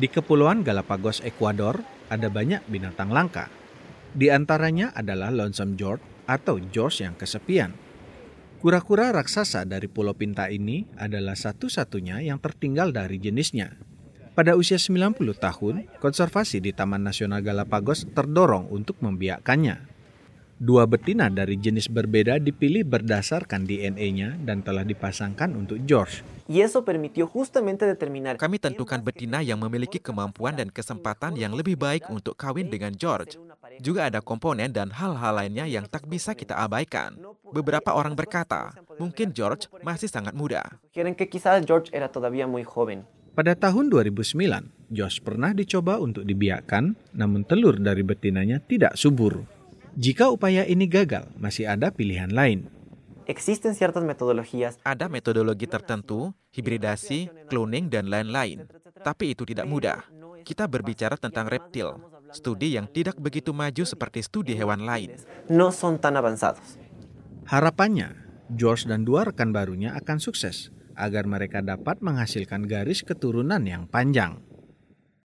Di Kepulauan Galapagos, Ekuador, ada banyak binatang langka. Di antaranya adalah Lonesome George atau George yang kesepian. Kura-kura raksasa dari Pulau Pinta ini adalah satu-satunya yang tertinggal dari jenisnya. Pada usia 90 tahun, konservasi di Taman Nasional Galapagos terdorong untuk membiakkannya. Dua betina dari jenis berbeda dipilih berdasarkan DNA-nya dan telah dipasangkan untuk George. Kami tentukan betina yang memiliki kemampuan dan kesempatan yang lebih baik untuk kawin dengan George. Juga ada komponen dan hal-hal lainnya yang tak bisa kita abaikan. Beberapa orang berkata, mungkin George masih sangat muda. Pada tahun 2009, George pernah dicoba untuk dibiakkan, namun telur dari betinanya tidak subur. Jika upaya ini gagal, masih ada pilihan lain. Ada metodologi tertentu, hibridasi, cloning, dan lain-lain. Tapi itu tidak mudah. Kita berbicara tentang reptil, studi yang tidak begitu maju seperti studi hewan lain. Harapannya, George dan dua rekan barunya akan sukses agar mereka dapat menghasilkan garis keturunan yang panjang.